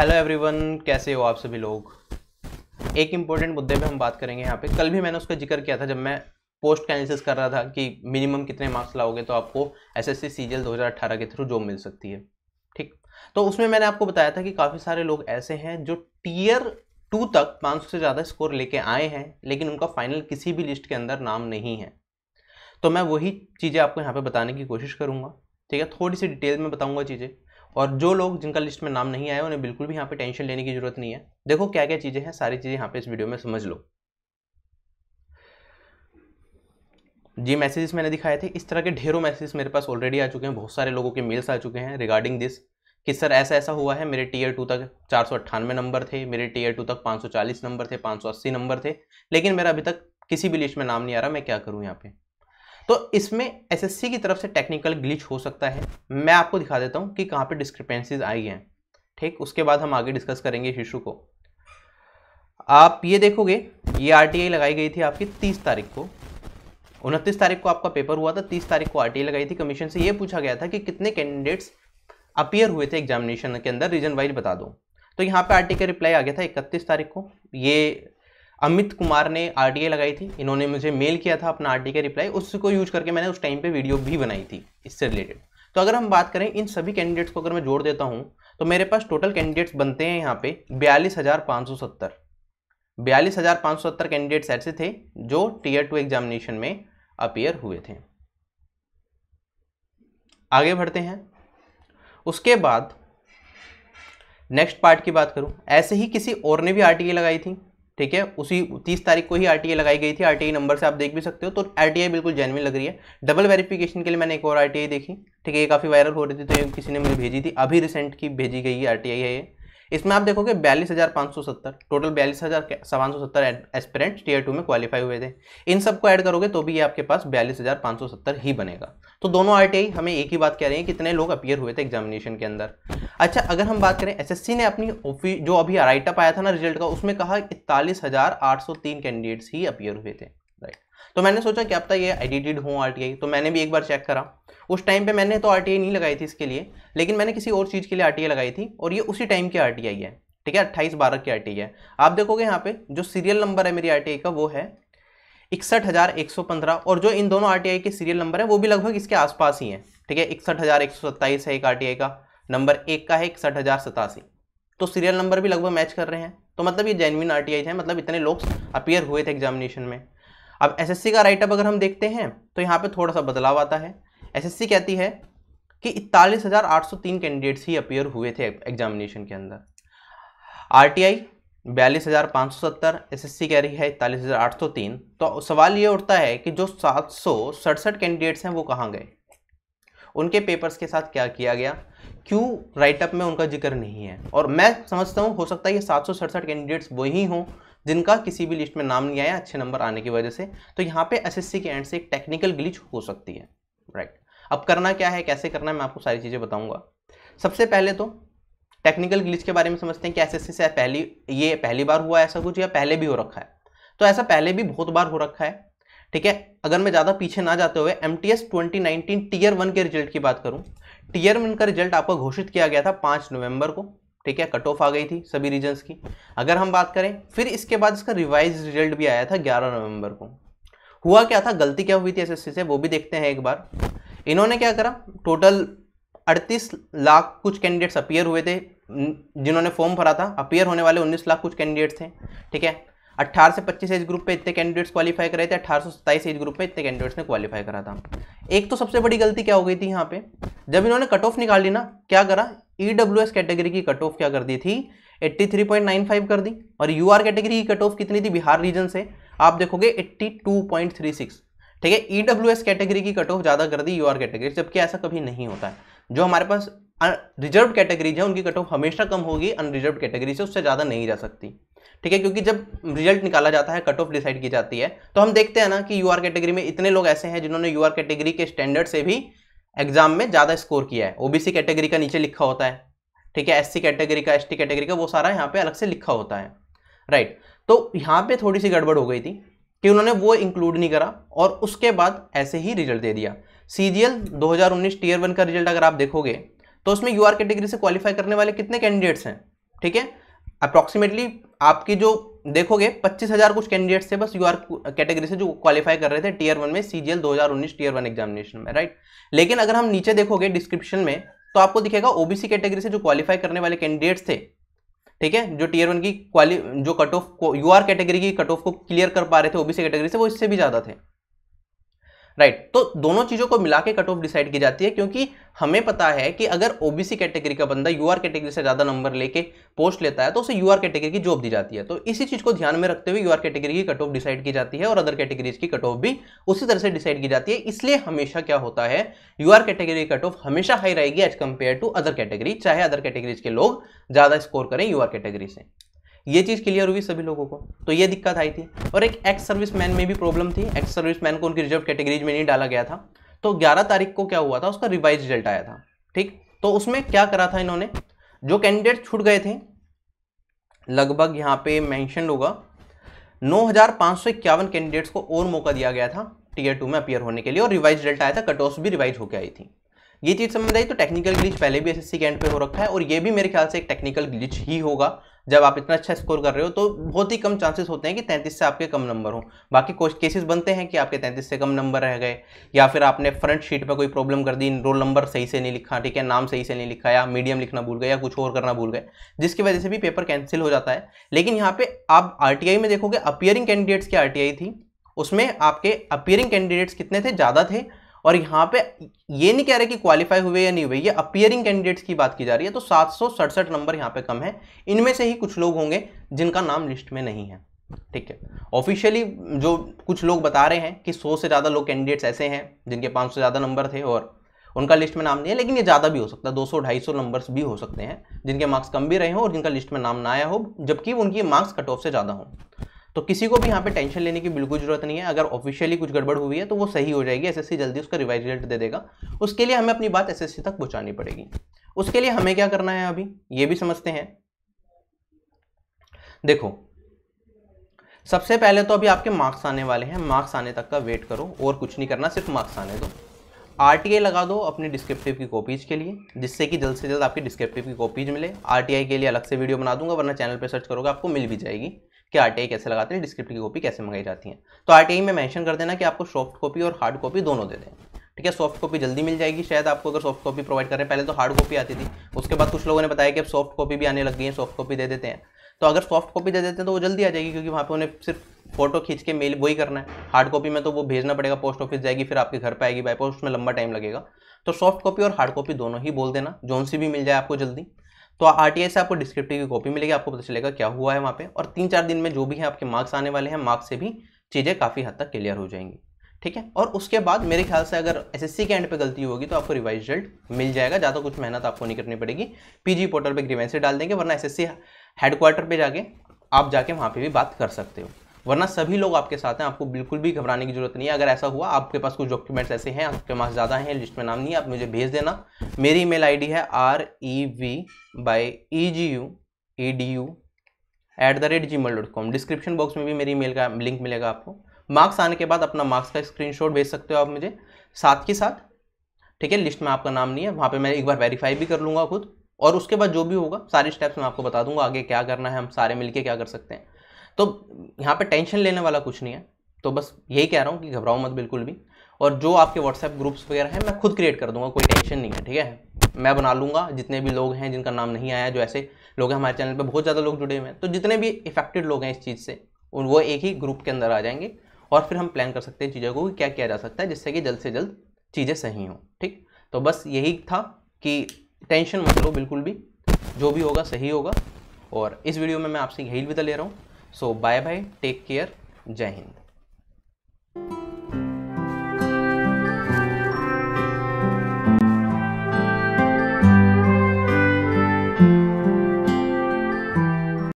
hello everyone कैसे हो आप सभी लोग एक इम्पोर्टेंट मुद्दे पे हम बात करेंगे यहाँ पे कल भी मैंने उसका जिक्र किया था जब मैं पोस्ट कैनलिस एनालिसिस कर रहा था कि मिनिमम कितने मार्क्स लाओगे तो आपको एस एस सी सीजल दो हज़ार अट्ठारह के थ्रू जॉब मिल सकती है ठीक तो उसमें मैंने आपको बताया था कि काफ़ी सारे लोग ऐसे हैं जो टीयर टू तक पाँच से ज़्यादा स्कोर लेके आए हैं लेकिन उनका फाइनल किसी भी लिस्ट के अंदर नाम नहीं है तो मैं वही चीज़ें आपको यहाँ पर बताने की कोशिश करूँगा ठीक है थोड़ी सी डिटेल में बताऊँगा चीज़ें और जो लोग जिनका लिस्ट में नाम नहीं आया उन्हें बिल्कुल भी यहाँ पे टेंशन लेने की जरूरत नहीं है देखो क्या क्या चीज़ें हैं सारी चीज़ें यहाँ पे इस वीडियो में समझ लो जी मैसेजेस मैंने दिखाए थे इस तरह के ढेरों मैसेजेस मेरे पास ऑलरेडी आ चुके हैं बहुत सारे लोगों के मेल्स आ चुके हैं रिगार्डिंग दिस कि सर ऐसा ऐसा हुआ है मेरे टीयर टू तक चार नंबर थे मेरे टीयर टू तक चालीस नंबर थे अस्सी नंबर थे लेकिन मेरा अभी तक किसी भी लिस्ट में नाम नहीं आ रहा मैं क्या करूँ यहाँ पे तो इसमें एसएससी की तरफ से टेक्निकल ग्लिच हो सकता है मैं आपको दिखा देता हूँ कि कहाँ पर डिस्क्रिपेंसीज आई हैं ठीक उसके बाद हम आगे डिस्कस करेंगे इस इशू को आप ये देखोगे ये आर लगाई गई थी आपकी तीस तारीख को उनतीस तारीख को आपका पेपर हुआ था तीस तारीख को आरटीआई लगाई थी कमीशन से ये पूछा गया था कि कितने कैंडिडेट्स अपियर हुए थे एग्जामिनेशन के अंदर रीजन वाइज बता दो तो यहाँ पे आरटी का रिप्लाई आ गया था इकतीस तारीख को ये अमित कुमार ने आर लगाई थी इन्होंने मुझे मेल किया था अपना आर का रिप्लाई उसको यूज करके मैंने उस टाइम पे वीडियो भी बनाई थी इससे रिलेटेड तो अगर हम बात करें इन सभी कैंडिडेट्स को अगर मैं जोड़ देता हूँ तो मेरे पास टोटल कैंडिडेट्स बनते हैं यहाँ पे बयालीस हज़ार पाँच सौ सत्तर बयालीस हज़ार पाँच सौ सत्तर कैंडिडेट्स ऐसे थे जो टीयर टू एग्जामिनेशन में अपीयर हुए थे आगे बढ़ते हैं उसके बाद नेक्स्ट पार्ट की बात करूँ ऐसे ही किसी और ने भी आर लगाई थी ठीक है उसी तीस तारीख को ही आर लगाई गई थी आर नंबर से आप देख भी सकते हो तो आर बिल्कुल जेनविन लग रही है डबल वेरिफिकेशन के लिए मैंने एक और आर देखी ठीक है ये काफ़ी वायरल हो रही थी तो ये किसी ने मुझे भेजी थी अभी रिसेंट की भेजी गई है आर है ये इसमें आप देखोगे बयालीस हज़ार पाँच सौ सत्तर टोटल बयालीस हज़ार सवान सौ सत्तर एस्पिरेंट टीयर टू में क्वालिफाई हुए थे इन सबको ऐड करोगे तो भी ये आपके पास बयालीस हज़ार पाँच सौ सत्तर ही बनेगा तो दोनों आर हमें एक ही बात कह रहे हैं कितने लोग अपियर हुए थे एग्जामिनेशन के अंदर अच्छा अगर हम बात करें सी ने अपनी जो अभी राइटअप आया था ना रिजल्ट का उसमें कहा इकतालीस हज़ार आठ सौ तीन कैंडिडेट्स ही अपियर हुए थे राइट तो मैंने सोचा क्या तक तो ये एडिटेड हूँ आर तो मैंने भी एक बार चेक करा उस टाइम पे मैंने तो आर नहीं लगाई थी इसके लिए लेकिन मैंने किसी और चीज़ के लिए आर लगाई थी और ये उसी टाइम की आर है ठीक है अट्ठाईस बारह की आर है आप देखोगे यहाँ पे जो सीरियल नंबर है मेरी आर का वो है इकसठ हज़ार एक सौ पंद्रह और जो इन दोनों आर के सीरियल नंबर है वो भी लगभग इसके आसपास ही हैं ठीक है इकसठ हज़ार एक सौ सत्ताईस है एक आर का नंबर एक का है इकसठ हज़ार सतासी तो सीरियल नंबर भी लगभग मैच कर रहे हैं तो मतलब ये जेनविन टी हैं मतलब इतने लोग अपियर हुए थे एग्जामिनेशन में अब एसएससी का राइटअप अगर हम देखते हैं तो यहाँ पर थोड़ा सा बदलाव आता है एसएससी कहती है कि इकतालीस हज़ार आठ सौ तीन कैंडिडेट्स ही अपियर हुए थे एग्जामिनेशन के अंदर आरटीआई बयालीस हज़ार पाँच सौ सत्तर एस एस सी कह रही है इकतालीस हज़ार आठ सौ तीन तो सवाल ये उठता है कि जो सात सौ सड़सठ कैंडिडेट्स हैं वो कहाँ गए उनके पेपर्स के साथ क्या किया गया क्यों राइटअप में उनका जिक्र नहीं है और मैं समझता हूँ हो सकता है ये सात सौ सड़सठ कैंडिडेट्स वही हों जिनका किसी भी लिस्ट में नाम नहीं आया अच्छे नंबर आने की वजह से तो यहाँ पे एसएससी के एंड से एक टेक्निकल ग्लिच हो सकती है राइट अब करना क्या है कैसे करना है मैं आपको सारी चीज़ें बताऊंगा सबसे पहले तो टेक्निकल ग्लिच के बारे में समझते हैं कि एस से पहली ये पहली बार हुआ ऐसा कुछ या पहले भी हो रखा है तो ऐसा पहले भी बहुत बार हो रखा है ठीक है अगर मैं ज़्यादा पीछे ना जाते हुए M T S twenty nineteen tier one के रिजल्ट की बात करूँ टीयर वन का रिजल्ट आपका घोषित किया गया था पाँच नवंबर को ठीक है कट ऑफ आ गई थी सभी रीजन्स की अगर हम बात करें फिर इसके बाद इसका रिवाइज रिजल्ट भी आया था ग्यारह नवंबर को हुआ क्या था गलती क्या हुई थी एसएससी से वो भी देखते हैं एक बार इन्होंने क्या करा टोटल 38 लाख कुछ कैंडिडेट्स अपियर हुए थे जिन्होंने फॉर्म भरा था अपियर होने वाले 19 लाख कुछ कैंडिडेट्स थे ठीक है 18 से 25 एज ग्रुप पे इतने कैंडिडेट्स क्वालिफाई करे थे अठारह एज ग्रुप पे इतने कैंडिडेट्स ने क्वालिफाई करा था एक तो सबसे बड़ी गलती क्या हो गई थी यहाँ पे जब इन्होंने कट ऑफ निकाल ली ना क्या करा ई e कैटेगरी की कट ऑफ क्या कर दी थी 83.95 कर दी और यू कैटेगरी की कट ऑफ कितनी थी बिहार रीजन से आप देखोगे 82.36 ठीक है ईडब्ल्यू एस कैटेगरी की कट ऑफ ज़्यादा कर दी यू आर कैटेगरी जबकि ऐसा कभी नहीं होता है जो हमारे पास रिजर्व कैटेगरीज है उनकी कट ऑफ हमेशा कम होगी अनरिजर्व कैटेगरी से उससे ज़्यादा नहीं जा सकती ठीक है क्योंकि जब रिजल्ट निकाला जाता है कट ऑफ डिसाइड की जाती है तो हम देखते हैं ना कि यू कैटेगरी में इतने लोग ऐसे हैं जिन्होंने यू कैटेगरी के स्टैंडर्ड से भी एग्जाम में ज़्यादा स्कोर किया है ओबीसी कैटेगरी का नीचे लिखा होता है ठीक है एससी कैटेगरी का एसटी कैटेगरी का वो सारा यहाँ पे अलग से लिखा होता है राइट तो यहाँ पे थोड़ी सी गड़बड़ हो गई थी कि उन्होंने वो इंक्लूड नहीं करा और उसके बाद ऐसे ही रिजल्ट दे दिया सी जी एल दो हज़ार उन्नीस टीयर वन का रिजल्ट अगर आप देखोगे तो उसमें यू आर कैटेगरी से क्वालिफाई करने वाले कितने कैंडिडेट्स हैं ठीक है अप्रॉक्सीमेटली आपकी जो देखोगे पच्चीस हज़ार कुछ कैंडिडेट्स थे बस यू आर कैटेगरी से जो क्वालिफाई कर रहे थे टीयर वन में सी जी एल दो हज़ार उन्नीस टीयर वन एग्जामिनेशन में राइट लेकिन अगर हम नीचे देखोगे डिस्क्रिप्शन में तो आपको दिखेगा ओबीसी कैटेगरी से जो क्वालिफाई करने वाले कैंडिडेट्स थे ठीक है जो टीयर वन की क्वाली जो cut off U R category की कट ऑफ को क्लियर कर पा रहे थे ओबीसी कैटेगरी से वो इससे भी ज़्यादा थे राइट तो दोनों चीज़ों को मिला के कट ऑफ डिसाइड की जाती है क्योंकि हमें पता है कि अगर ओबीसी कैटेगरी का बंदा यूआर कैटेगरी से ज़्यादा नंबर लेके पोस्ट लेता है तो उसे यूआर कैटेगरी की जॉब दी जाती है तो इसी चीज़ को ध्यान में रखते हुए यूआर कैटेगरी की कट ऑफ डिसाइड की जाती है और अदर कैटेगरीज की कट ऑफ भी उसी तरह से डिसाइड की जाती है इसलिए हमेशा क्या होता है यू कैटेगरी की कट ऑफ हमेशा हाई रहेगी as compare to other category चाहे अदर कैटेगरीज के लोग ज़्यादा स्कोर करें यूआर कैटेगरी से ये चीज़ क्लियर हुई सभी लोगों को तो ये दिक्कत आई थी और एक एक्स सर्विस मैन में भी प्रॉब्लम थी एक्स सर्विस मैन को उनकी रिजर्व कैटेगरीज में नहीं डाला गया था तो 11 तारीख को क्या हुआ था उसका रिवाइज रिजल्ट आया था ठीक तो उसमें क्या करा था इन्होंने जो कैंडिडेट छूट गए थे लगभग यहाँ पे मैंशन होगा नौ कैंडिडेट्स को और मौका दिया गया था टीयर टू में अपियर होने के लिए और रिवाइज रिजल्ट आया था कट ऑफ भी रिवाइज होकर आई थी ये चीज़ समझ आई तो टेक्निकल ग्लिच पहले भी एसएससी के एंड पे हो रखा है और ये भी मेरे ख्याल से एक टेक्निकल ग्लिच ही होगा जब आप इतना अच्छा स्कोर कर रहे हो तो बहुत ही कम चांसेस होते हैं कि तैंतीस से आपके कम नंबर हों बाकी केसेस बनते हैं कि आपके तैंतीस से कम नंबर रह गए या फिर आपने फ्रंट शीट पर कोई प्रॉब्लम कर दी रोल नंबर सही से नहीं लिखा ठीक है नाम सही से नहीं लिखा या मीडियम लिखना भूल गए या कुछ और करना भूल गए जिसकी वजह से भी पेपर कैंसिल हो जाता है लेकिन यहाँ पर आप आर में देखोगे अपियरिंग कैंडिडेट्स की आर थी उसमें आपके अपियरिंग कैंडिडेट्स कितने थे ज़्यादा थे और यहाँ पे ये नहीं कह रहे कि क्वालिफाई हुए या नहीं हुए ये अपियरिंग कैंडिडेट्स की बात की जा रही है तो सात नंबर यहाँ पे कम है इनमें से ही कुछ लोग होंगे जिनका नाम लिस्ट में नहीं है ठीक है ऑफिशियली जो कुछ लोग बता रहे हैं कि सौ से ज़्यादा लोग कैंडिडेट्स ऐसे हैं जिनके पाँच से ज़्यादा नंबर थे और उनका लिस्ट में नाम नहीं है लेकिन ये ज़्यादा भी हो सकता है 200 250 नंबर्स भी हो सकते हैं जिनके मार्क्स कम भी रहे हों और जिनका लिस्ट में नाम ना आया हो जबकि उनकी मार्क्स कट ऑफ से ज़्यादा हों तो किसी को भी यहाँ पे टेंशन लेने की बिल्कुल जरूरत नहीं है अगर ऑफिशियली कुछ गड़बड़ हुई है तो वो सही हो जाएगी एसएससी जल्दी उसका रिवाइज रिजल्ट दे देगा उसके लिए हमें अपनी बात एसएससी तक पहुँचानी पड़ेगी उसके लिए हमें क्या करना है अभी ये भी समझते हैं देखो सबसे पहले तो अभी आपके मार्क्स आने वाले हैं मार्क्स आने तक का वेट करो और कुछ नहीं करना सिर्फ मार्क्स आने दो आर लगा दो अपनी डिस्क्रिप्टिव की कॉपीज़ के लिए जिससे कि जल्द से जल्द आपकी डिस्क्रिप्टिव की कॉपीज़ मिले आर के लिए अलग से वीडियो बना दूंगा वरना चैनल पर सर्च करोगे आपको मिल भी जाएगी कि आर कैसे लगाते हैं डिस्क्रिप्ट की कॉपी कैसे मंगाई जाती है तो आर में मैंशन कर देना कि आपको सॉफ्ट कॉपी और हार्ड कॉपी दोनों दे दें ठीक है सॉफ्ट कॉपी जल्दी मिल जाएगी शायद आपको अगर सॉफ्ट कॉपी प्रोवाइड करें पहले तो हार्ड कॉपी आती थी उसके बाद कुछ लोगों ने बताया कि अब सॉफ्ट कॉपी भी आने लग गई है सॉफ्ट कॉपी दे देते हैं तो अगर सॉफ्ट कॉपी दे देते हैं तो वो जल्दी आ जाएगी क्योंकि वहाँ पे उन्हें सिर्फ फोटो खींच के मेल वही करना है हार्ड कॉपी में तो वो भेजना पड़ेगा पोस्ट ऑफिस जाएगी फिर आपके घर पर आएगी बाई पोस्ट में लंबा टाइम लगेगा तो सॉफ्ट कॉपी और हार्ड कॉपी दोनों ही बोल देना जोन सी भी मिल जाए आपको जल्दी तो आर से आपको डिस्क्रिप्टिव की कॉपी मिलेगी आपको पता चलेगा क्या हुआ है वहाँ पे और तीन चार दिन में जो भी है आपके मार्क्स आने वाले हैं मार्क्स से भी चीज़ें काफ़ी हद तक क्लियर हो जाएंगी ठीक है और उसके बाद मेरे ख्याल से अगर एसएससी के एंड पे गलती होगी तो आपको रिवाइज रिजल्ट मिल जाएगा ज़्यादा कुछ मेहनत आपको नहीं करनी पड़ेगी पीजी पोर्टल पे ग्रीवेंसी डाल देंगे वरना एसएससी हेडक्वार्टर पर जाके आप जाके वहाँ पे भी बात कर सकते हो वरना सभी लोग आपके साथ हैं आपको बिल्कुल भी घबराने की जरूरत नहीं है अगर ऐसा हुआ आपके पास कुछ डॉक्यूमेंट्स ऐसे हैं आपके पास ज़्यादा हैं लिस्ट में नाम नहीं है आप मुझे भेज देना मेरी ईमेल आईडी है R E V by E G U E D U at the rate G mail dot com description box में भी मेरी ईमेल का लिंक मिलेगा आपको मार्क्स आने के बाद अपना मार्क्स का शॉट भेज सकते हो आप मुझे साथ के साथ ठीक है लिस्ट में आपका नाम नहीं है वहाँ पर मैं एक बार वेरीफाई भी कर लूँगा खुद और उसके बाद जो भी होगा सारे स्टेप्स मैं आपको बता दूंगा आगे क्या करना है हम सारे मिलके क्या कर सकते हैं तो यहाँ पे टेंशन लेने वाला कुछ नहीं है तो बस यही कह रहा हूँ कि घबराओ मत बिल्कुल भी और जो आपके व्हाट्सएप ग्रुप्स वगैरह हैं मैं खुद क्रिएट कर दूंगा कोई टेंशन नहीं है ठीक है मैं बना लूँगा जितने भी लोग हैं जिनका नाम नहीं आया जो ऐसे लोग हैं हमारे चैनल पर बहुत ज़्यादा लोग जुड़े हुए हैं तो जितने भी इफेक्टेड लोग हैं इस चीज़ से उन वो एक ही ग्रुप के अंदर आ जाएंगे और फिर हम प्लान कर सकते हैं चीज़ों को कि क्या किया जा सकता है जिससे कि जल्द से जल्द चीज़ें सही हों ठीक तो बस यही था कि टेंशन मत लो बिल्कुल भी जो भी होगा सही होगा और इस वीडियो में मैं आपसे यही विदा ले रहा हूँ so bye bye take care जय हिंद